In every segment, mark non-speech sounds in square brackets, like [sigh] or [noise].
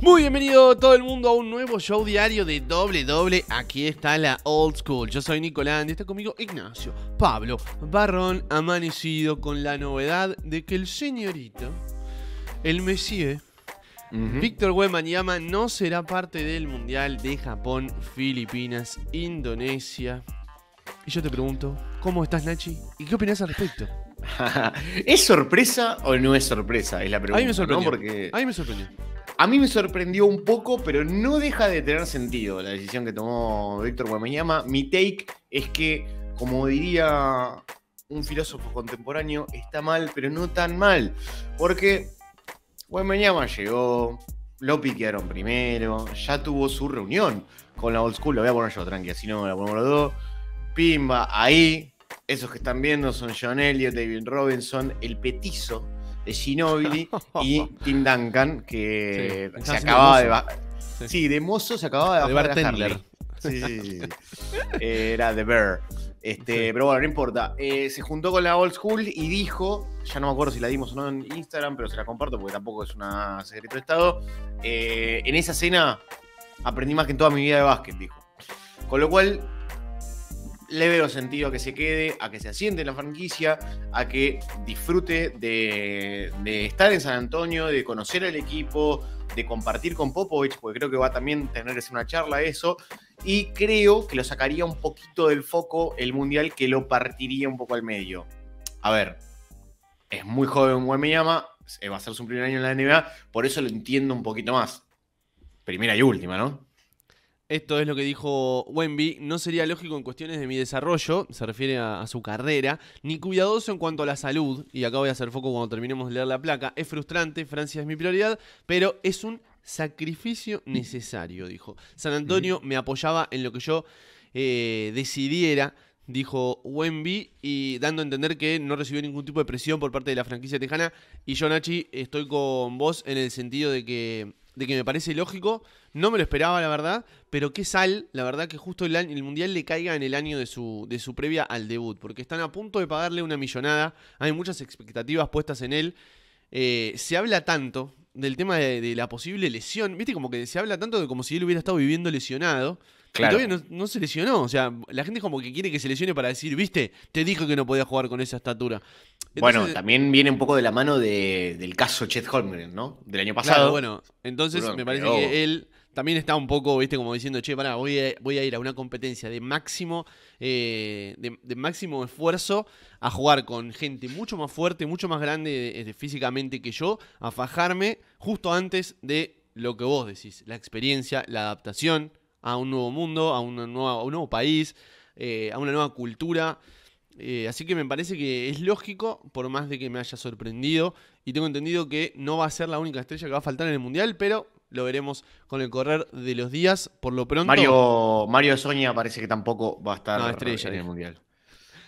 Muy bienvenido todo el mundo a un nuevo show diario de doble doble. Aquí está la Old School. Yo soy Nicolán y está conmigo Ignacio, Pablo, Barrón, amanecido con la novedad de que el señorito, el Messier, Víctor Víctor Ama no será parte del Mundial de Japón, Filipinas, Indonesia. Y yo te pregunto, ¿cómo estás Nachi? ¿Y qué opinas al respecto? [laughs] ¿Es sorpresa o no es sorpresa? Es la pregunta. A mí me sorprendió. me sorprendió. A mí me sorprendió un poco, pero no deja de tener sentido la decisión que tomó Víctor Guameyama. Mi take es que, como diría un filósofo contemporáneo, está mal, pero no tan mal. Porque Guameyama llegó, lo piquearon primero, ya tuvo su reunión con la old school. Lo voy a poner yo tranqui, si no me la ponemos los dos. Pimba, ahí. Esos que están viendo son John Elliott, David Robinson, el petizo de [laughs] y Tim Duncan, que se acababa de, Sí. de mozo se acababa de bajar de Harley. Sí, eh, Era The Bear. Este, Pero bueno, no importa. Eh, se juntó con la Old School y dijo, ya no me acuerdo si la dimos o no en Instagram, pero se la comparto porque tampoco es una secreto de Estado. Eh, en esa cena aprendí más que en toda mi vida de básquet, dijo. Con lo cual, le veo sentido a que se quede, a que se asiente en la franquicia, a que disfrute de, estar en San Antonio, de conocer al equipo, de compartir con Popovich, porque creo que va también a tener que hacer una charla eso. Y creo que lo sacaría un poquito del foco el Mundial, que lo partiría un poco al medio. A ver, es muy joven llama, eh, va a ser su primer año en la NBA, por eso lo entiendo un poquito más. Primera y última, ¿no? Esto es lo que dijo Wemby. No sería lógico en cuestiones de mi desarrollo, se refiere a, su carrera, ni cuidadoso en cuanto a la salud, y acá voy a hacer foco cuando terminemos de leer la placa. Es frustrante, Francia es mi prioridad, pero es un sacrificio necesario, dijo. San Antonio me apoyaba en lo que yo eh, decidiera dijo Wemby, y dando a entender que no recibió ningún tipo de presión por parte de la franquicia tejana. Y yo, Nachi, estoy con vos en el sentido de que de que me parece lógico. No me lo esperaba, la verdad. Pero qué sal, la verdad, que justo el, Mundial le caiga en el año de su, de su previa al debut. Porque están a punto de pagarle una millonada. Hay muchas expectativas puestas en él. Eh, se habla tanto del tema de, de, la posible lesión. Viste, como que se habla tanto de como si él hubiera estado viviendo lesionado. Y todavía no, se lesionó. O sea, la gente como que quiere que se lesione para decir, viste, te dijo que no podía jugar con esa estatura. bueno, eh, también viene un poco de la mano de, del caso Chet Holmgren, ¿no? Del año pasado. bueno, entonces me parece que él también está un poco, viste, como diciendo, che, pará, voy a, voy a ir a una competencia de máximo, eh, de, máximo esfuerzo a jugar con gente mucho más fuerte, mucho más grande eh, físicamente que yo, a fajarme justo antes de lo que vos decís, la experiencia, la adaptación, a un nuevo mundo, a, una un nuevo país, eh, a una nueva cultura. Eh, así que me parece que es lógico, por más de que me haya sorprendido. Y tengo entendido que no va a ser la única estrella que va a faltar en el Mundial, pero lo veremos con el correr de los días. Por lo pronto. Mario, Mario Soña parece que tampoco va a estar estrella, en el Mundial.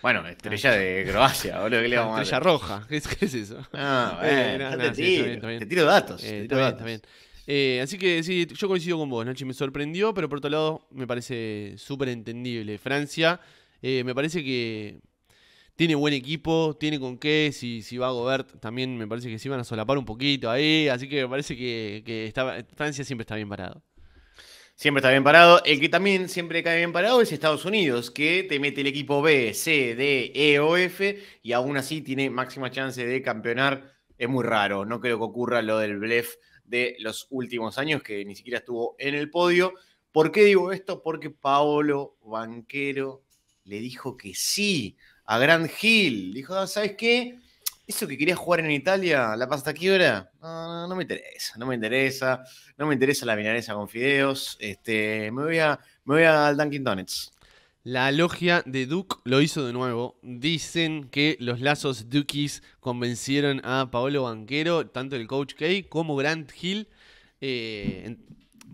Bueno, estrella ah, de Croacia, boludo, ¿qué le vamos Estrella roja, [laughs] ¿qué es, eso? Ah, bueno, te, tiro, datos. Eh, te eh, así que sí, yo coincido con vos, Nachi, me sorprendió, pero por otro lado me parece súper entendible. Francia, eh, me parece que tiene buen equipo, tiene con qué, si, si va a Gobert también me parece que se iban a solapar un poquito ahí, así que me parece que, que está, Francia siempre está bien parado. Siempre está bien parado. El que también siempre cae bien parado es Estados Unidos, que te mete el equipo B, C, D, E o F y aún así tiene máxima chance de campeonar. Es muy raro, no creo que ocurra lo del blef de los últimos años, que ni siquiera estuvo en el podio. ¿Por qué digo esto? Porque Paolo Banquero le dijo que sí a Grand Hill. Dijo, ah, ¿sabes qué? Eso que quería jugar en Italia, la pasta aquí no, no, me interesa, no me interesa, no me interesa la milanesa con fideos. Este, me voy a, me voy al Dunkin' Donuts. La logia de Duke lo hizo de nuevo. Dicen que los lazos Dukies convencieron a Paolo Banquero, tanto el Coach Kay como Grant Hill, eh,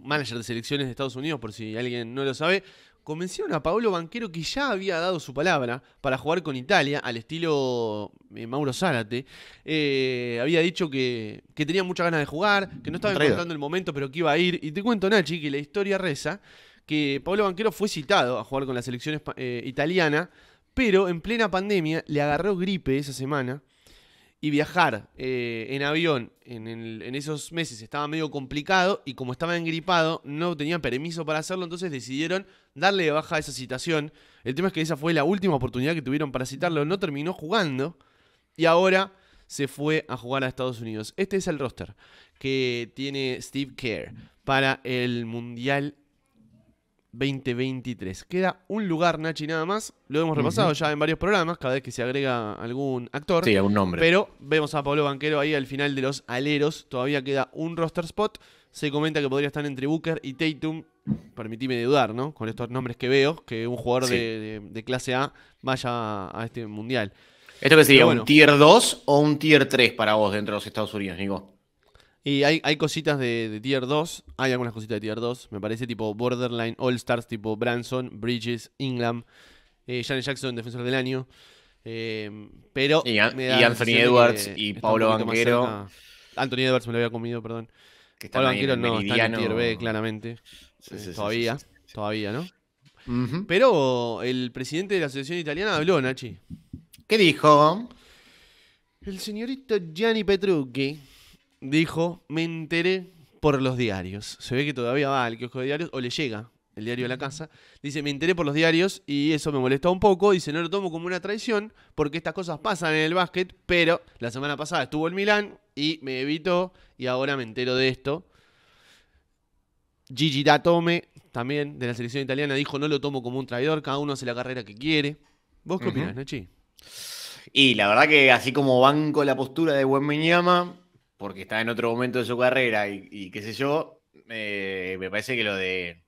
manager de selecciones de Estados Unidos, por si alguien no lo sabe. Convencieron a Paolo Banquero, que ya había dado su palabra para jugar con Italia, al estilo eh, Mauro Zárate. Eh, había dicho que, que, tenía muchas ganas de jugar, que no estaba encontrando el momento, pero que iba a ir. Y te cuento, Nachi, que la historia reza que Pablo Banquero fue citado a jugar con la selección eh, italiana, pero en plena pandemia le agarró gripe esa semana y viajar eh, en avión en, esos meses estaba medio complicado y como estaba engripado no tenía permiso para hacerlo, entonces decidieron darle de baja a esa citación. El tema es que esa fue la última oportunidad que tuvieron para citarlo, no terminó jugando y ahora se fue a jugar a Estados Unidos. Este es el roster que tiene Steve Kerr para el Mundial 2023. Queda un lugar, Nachi, nada más. Lo hemos repasado ya en varios programas, cada vez que se agrega algún actor. Sí, algún nombre. Pero vemos a Pablo Banquero ahí al final de los aleros. Todavía queda un roster spot. Se comenta que podría estar entre Booker y Tatum. Permitime dudar, ¿no? Con estos nombres que veo, que un jugador de, clase A vaya a este mundial. ¿Esto qué sería un tier 2 o un tier 3 para vos dentro de los Estados Unidos, Nico? Y hay, cositas de, tier 2, hay algunas cositas de tier 2, me parece, tipo Borderline, All Stars, tipo Branson, Bridges, Ingram, eh, Janet Jackson, defensor del año. Eh, pero. Y, Anthony Edwards y Pablo Banquero. Anthony Edwards me lo había comido, perdón. Pablo Banquero no, está en tier B, claramente. Eh, todavía, todavía, ¿no? Pero el presidente de la Asociación Italiana habló, Nachi. ¿Qué dijo? El señorito Gianni Petrucchi dijo, me enteré por los diarios. Se ve que todavía va al kiosco de diarios o le llega el diario a la casa. Dice, me enteré por los diarios y eso me molestó un poco. Dice, no lo tomo como una traición porque estas cosas pasan en el básquet, pero la semana pasada estuvo en Milán y me evitó y ahora me entero de esto. Gigi Datome, también de la selección italiana, dijo, no lo tomo como un traidor, cada uno hace la carrera que quiere. ¿Vos qué opinas Nachi? Y la verdad que así como banco la postura de Buen Miñama, porque está en otro momento de su carrera y, qué sé yo, eh, me parece que lo de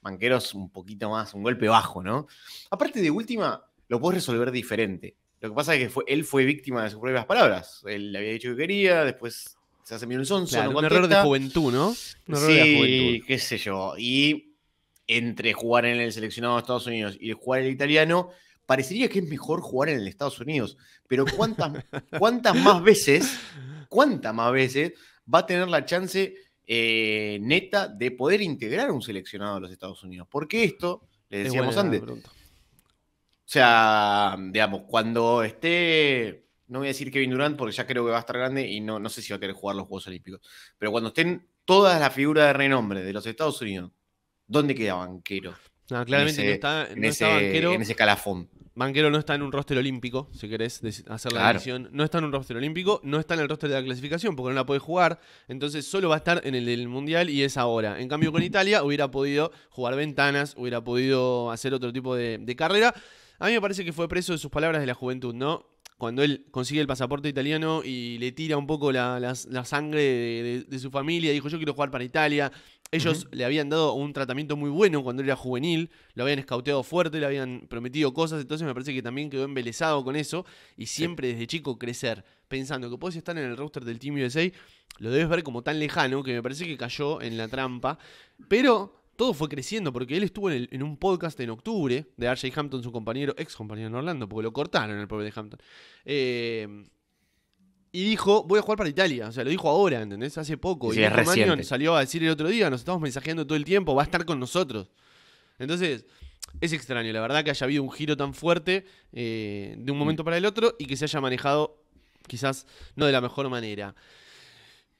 Manqueros un poquito más, un golpe bajo, ¿no? Aparte de última, lo puedes resolver diferente. Lo que pasa es que él fue víctima de sus propias palabras. Él le había dicho que quería, después se hace medio un sonso. un error de juventud, ¿no? Un sí, qué sé yo. Y entre jugar en el seleccionado de Estados Unidos y jugar en el italiano, parecería que es mejor jugar en el Estados Unidos. Pero ¿cuántas, [laughs] cuántas más veces ¿Cuántas más veces va a tener la chance eh, neta de poder integrar un seleccionado de los Estados Unidos. Porque esto, le decíamos antes, o sea, digamos, cuando esté, no voy a decir Kevin Durant porque ya creo que va a estar grande y no, no sé si va a querer jugar los Juegos Olímpicos, pero cuando estén todas las figuras de renombre de los Estados Unidos, ¿dónde queda banquero? claramente está, en, banquero. En ese calafón. Banquero no está en un roster olímpico, si querés hacer la claro. No está en un roster olímpico, no está en el roster de la clasificación porque no la puede jugar. Entonces solo va a estar en el del Mundial y es ahora. En cambio, con Italia [laughs] hubiera podido jugar ventanas, hubiera podido hacer otro tipo de, de carrera. A mí me parece que fue preso de sus palabras de la juventud, ¿no? cuando él consigue el pasaporte italiano y le tira un poco la, sangre de, su familia, dijo yo quiero jugar para Italia. Ellos le habían dado un tratamiento muy bueno cuando él era juvenil, lo habían escauteado fuerte, le habían prometido cosas, entonces me parece que también quedó embelesado con eso y siempre desde chico crecer pensando que podés estar en el roster del Team USA, lo debes ver como tan lejano que me parece que cayó en la trampa, pero todo fue creciendo, porque él estuvo en, un podcast en octubre de RJ Hampton, su compañero, ex compañero en Orlando, porque lo cortaron el pobre de Hampton. Eh, y dijo, voy a jugar para Italia. O sea, lo dijo ahora, ¿entendés? Hace poco. y y Romanion salió a decir el otro día, nos estamos mensajeando todo el tiempo, va a estar con nosotros. Entonces, es extraño, la verdad, que haya habido un giro tan fuerte eh, de un momento mm. para el otro y que se haya manejado quizás no de la mejor manera.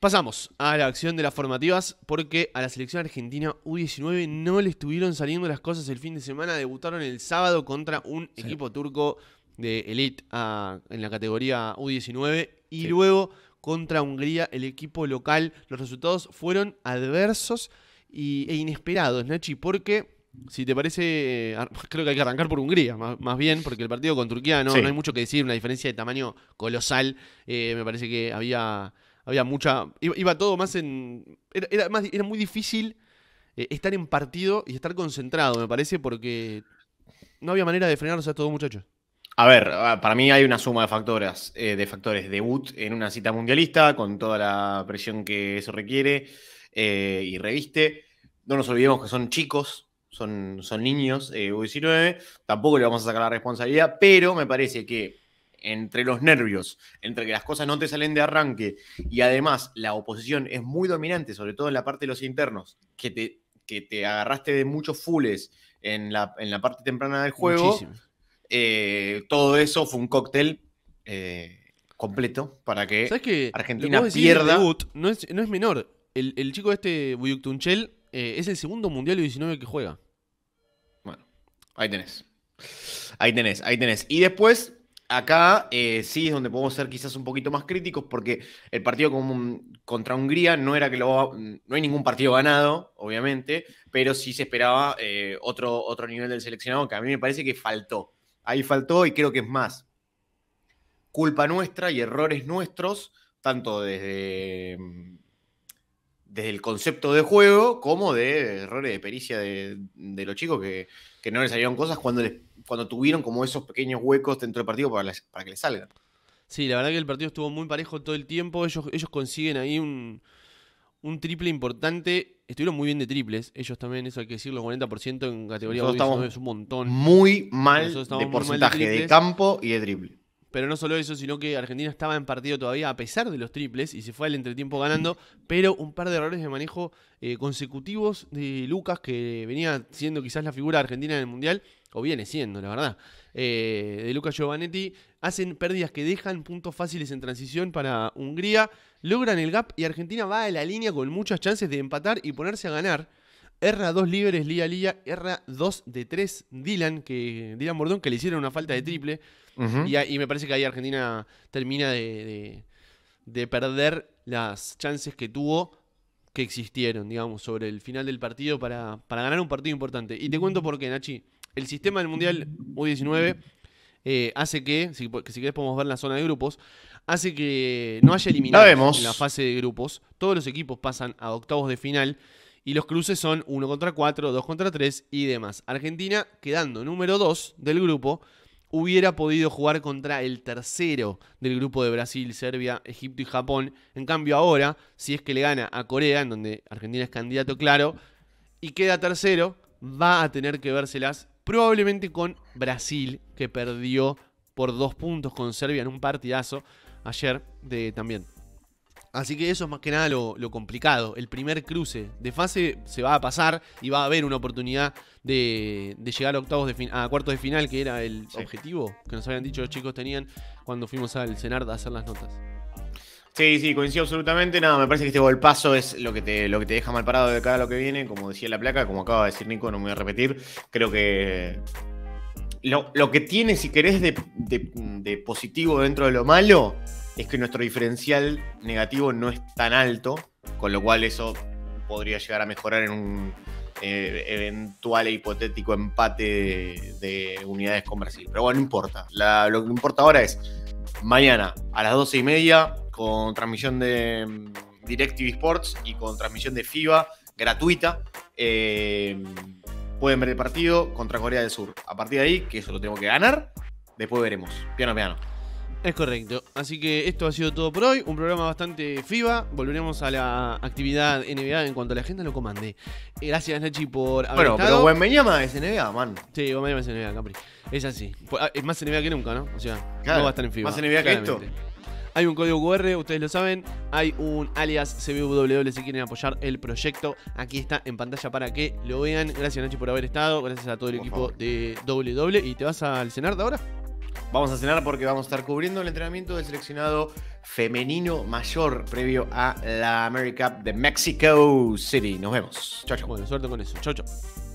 Pasamos a la acción de las formativas porque a la selección argentina U19 no le estuvieron saliendo las cosas el fin de semana. Debutaron el sábado contra un equipo turco de Elite en la categoría U19 y luego contra Hungría, el equipo local. Los resultados fueron adversos e inesperados, Nachi, porque si te parece, eh, [laughs] creo que hay que arrancar por Hungría, más, bien, porque el partido con Turquía no, hay mucho que decir, una diferencia de tamaño colosal. Eh, me parece que había había mucha. Iba, todo más en. Era, era muy difícil eh, estar en partido y estar concentrado, me parece, porque no había manera de frenarlos a todos, muchachos. A ver, ah, para mí hay una suma de factores, eh, de factores. Debut en una cita mundialista, con toda la presión que eso requiere eh, y reviste. No nos olvidemos que son chicos, son, son niños, U19. Tampoco le vamos a sacar la responsabilidad, pero me parece que entre los nervios, entre que las cosas no te salen de arranque y además la oposición es muy dominante, sobre todo en la parte de los internos, que te, que te agarraste de muchos fules en la, parte temprana del juego, eh, todo eso fue un cóctel eh, completo para que, Argentina pierda. no, es, no, es, menor, el, el chico este, Buyuk eh, es el segundo Mundial 19 que juega. Bueno, ahí tenés. Ahí tenés, ahí tenés. Y después Acá eh, sí es donde podemos ser quizás un poquito más críticos porque el partido contra Hungría no era que lo... Mm, no hay ningún partido ganado, obviamente, pero sí se esperaba eh, otro, otro nivel del seleccionado que a mí me parece que faltó. Ahí faltó y creo que es más culpa nuestra y errores nuestros, tanto desde, desde el concepto de juego como de errores de pericia de los chicos que, que no les salieron cosas cuando, cuando tuvieron como esos pequeños huecos dentro del partido para, para que les salgan. Sí, la verdad que el partido estuvo muy parejo todo el tiempo. Ellos, ellos consiguen ahí un, triple importante. Estuvieron muy bien de triples. Ellos también, eso hay que decirlo, 40% en categoría Nosotros estamos es un montón. Muy mal de porcentaje de campo y de triple. Pero no solo eso, sino que Argentina estaba en partido todavía a pesar de los triples y se fue al entretiempo ganando, pero un par de errores de manejo eh, consecutivos de Lucas, que venía siendo quizás la figura argentina en el Mundial, o viene siendo, la verdad, eh, de Lucas Giovanetti, hacen pérdidas que dejan puntos fáciles en transición para Hungría, logran el gap y Argentina va a la línea con muchas chances de empatar y ponerse a ganar. Erra dos libres, Lía Lía, erra dos de tres, Dylan, que, Dylan Bordón, que le hicieron una falta de triple. y, me parece que ahí Argentina termina de, de, perder las chances que tuvo, que existieron, digamos, sobre el final del partido para, para ganar un partido importante. Y te cuento por qué, Nachi. El sistema del Mundial U19 eh, hace que, si, que querés podemos ver la zona de grupos, hace que no haya eliminado en la fase de grupos. Todos los equipos pasan a octavos de final. Y los cruces son 1 contra 4, 2 contra 3 y demás. Argentina, quedando número 2 del grupo, hubiera podido jugar contra el tercero del grupo de Brasil, Serbia, Egipto y Japón. En cambio ahora, si es que le gana a Corea, en donde Argentina es candidato claro, y queda tercero, va a tener que vérselas probablemente con Brasil, que perdió por dos puntos con Serbia en un partidazo ayer de, también Así que eso es más que nada lo, complicado. El primer cruce de fase se va a pasar y va a haber una oportunidad de, llegar a octavos de a cuartos de final, que era el objetivo que nos habían dicho los chicos tenían cuando fuimos al cenar a hacer las notas. Sí, sí, coincido absolutamente. Nada, me parece que este golpazo es lo que te, lo que te deja mal parado de cada lo que viene. Como decía la placa, como acaba de decir Nico, no me voy a repetir. Creo que lo, que tiene, si querés, de positivo dentro de lo malo es que nuestro diferencial negativo no es tan alto, con lo cual eso podría llegar a mejorar en un eh, eventual e hipotético empate de, unidades con Brasil. Pero bueno, no importa. lo que importa ahora es mañana a las 12 y media con transmisión de mm, DirecTV Sports y con transmisión de FIBA gratuita. Eh, pueden ver el partido contra Corea del Sur. A partir de ahí, que eso lo tengo que ganar, después veremos. Piano, piano. Es correcto. Así que esto ha sido todo por hoy. Un programa bastante FIBA. Volveremos a la actividad NBA en cuanto a la agenda lo comande. Gracias, Nachi, por haber Bueno, pero buen mañana es NBA, man. Sí, es NBA, Capri. Es así. Pues, ah, es más NBA que nunca, ¿no? O sea, no va a estar en FIBA. Más NBA que esto. Hay un código QR, ustedes lo saben. Hay un alias CBW si quieren apoyar el proyecto. Aquí está en pantalla para que lo vean. Gracias, Nachi, por haber estado. Gracias a todo el equipo de WW. ¿Y te vas al cenar de ahora? Vamos a cenar porque vamos a estar cubriendo el entrenamiento del seleccionado femenino mayor previo a la America Cup de Mexico City. Nos vemos. Chao, chao. suerte con eso. Chao, chao.